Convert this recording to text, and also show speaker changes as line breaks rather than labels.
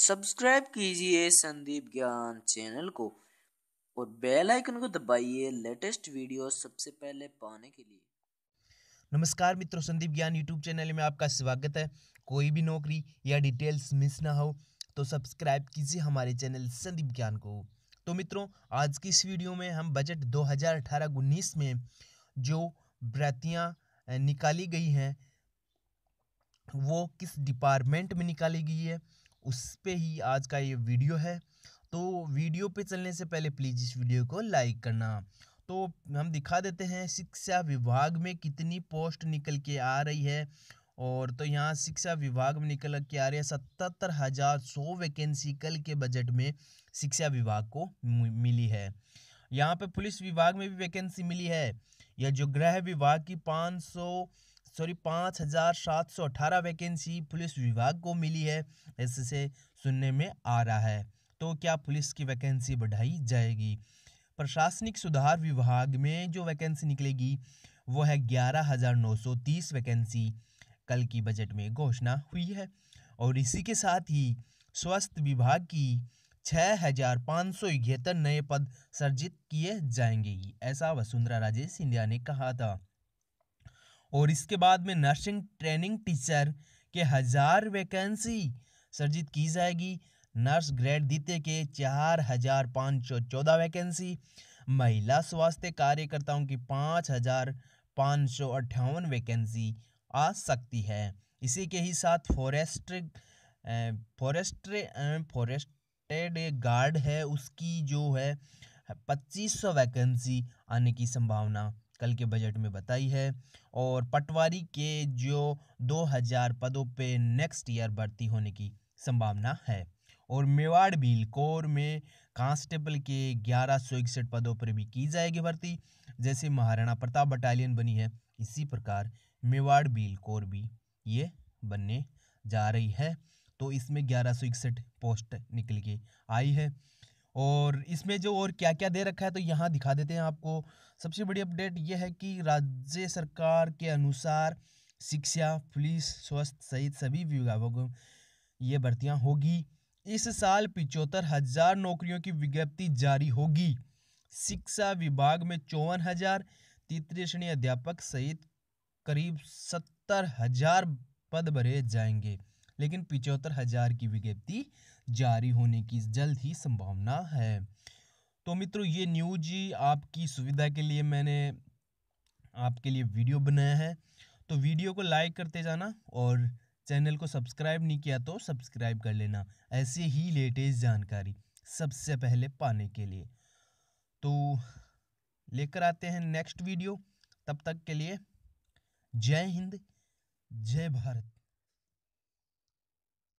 subscribe कीजिए संदीप ज्ञान channel को और बेल आइकन को दबाइए लेटेस्ट वीडियो सबसे पहले पाने के लिए नमस्कार मित्रों संदीप ज्ञान यूट्यूब चैनल में आपका स्वागत है कोई भी नौकरी या डिटेल्स मिस ना हो तो सब्सक्राइब कीजिए हमारे चैनल संदीप ज्ञान को तो मित्रों आज की इस वीडियो में हम बजट 2018-19 में जो भर्तियाँ निकाली गई हैं वो किस डिपार्टमेंट में निकाली गई है उस पर ही आज का ये वीडियो है तो वीडियो पे चलने से पहले प्लीज़ इस वीडियो को लाइक करना तो हम दिखा देते हैं शिक्षा विभाग में कितनी पोस्ट निकल के आ रही है और तो यहाँ शिक्षा विभाग में निकल के आ रही है सतहत्तर हज़ार सौ वैकेंसी कल के बजट में शिक्षा विभाग को मिली है यहाँ पे पुलिस विभाग में भी वैकेंसी मिली है या जो गृह विभाग की पाँच सौ सॉरी पाँच हज़ार सात सौ अठारह वैकेंसी पुलिस विभाग को मिली है इससे सुनने में आ रहा है तो क्या पुलिस की वैकेंसी बढ़ाई जाएगी प्रशासनिक सुधार विभाग में जो वैकेंसी निकलेगी वो है ग्यारह हज़ार नौ सौ तीस वैकेंसी कल की बजट में घोषणा हुई है और इसी के साथ ही स्वास्थ्य विभाग की छः हजार पाँच सौ इकहत्तर नए पद सर्जित किए जाएंगे ऐसा वसुंधरा राजे सिंधिया ने कहा था और इसके बाद में नर्सिंग ट्रेनिंग टीचर के हज़ार वैकेंसी सर्जित की जाएगी नर्स ग्रेड द्वितीय के चार हज़ार पाँच सौ चौदह वैकेंसी महिला स्वास्थ्य कार्यकर्ताओं की पाँच हज़ार पाँच सौ अट्ठावन वैकेंसी आ सकती है इसी के ही साथ फॉरेस्ट फॉरेस्ट फॉरेस्टेड गार्ड है उसकी जो है पच्चीस सौ वैकेंसी आने की संभावना कल के बजट में बताई है और पटवारी के जो 2000 पदों पे नेक्स्ट ईयर भर्ती होने की संभावना है और मेवाड़ भील कोर में कांस्टेबल के ग्यारह सौ इकसठ पदों पर भी की जाएगी भर्ती जैसे महाराणा प्रताप बटालियन बनी है इसी प्रकार मेवाड़ भील कोर भी ये बनने जा रही है तो इसमें ग्यारह सौ इकसठ पोस्ट निकल के आई है और इसमें जो और क्या क्या दे रखा है तो यहाँ दिखा देते हैं आपको सबसे बड़ी अपडेट ये है कि राज्य सरकार के अनुसार शिक्षा पुलिस स्वास्थ्य सहित सभी विभागों को ये भर्तियाँ होगी इस साल पिचहत्तर हजार नौकरियों की विज्ञप्ति जारी होगी शिक्षा विभाग में चौवन हजार तृतीय श्रेणी अध्यापक सहित करीब सत्तर हजार पद भरे जाएंगे लेकिन पिचहत्तर हज़ार की विज्ञप्ति जारी होने की जल्द ही संभावना है तो मित्रों ये न्यूज आपकी सुविधा के लिए मैंने आपके लिए वीडियो बनाया है तो वीडियो को लाइक करते जाना और चैनल को सब्सक्राइब नहीं किया तो सब्सक्राइब कर लेना ऐसे ही लेटेस्ट जानकारी सबसे पहले पाने के लिए तो लेकर आते हैं नेक्स्ट वीडियो तब तक के लिए जय हिंद जय भारत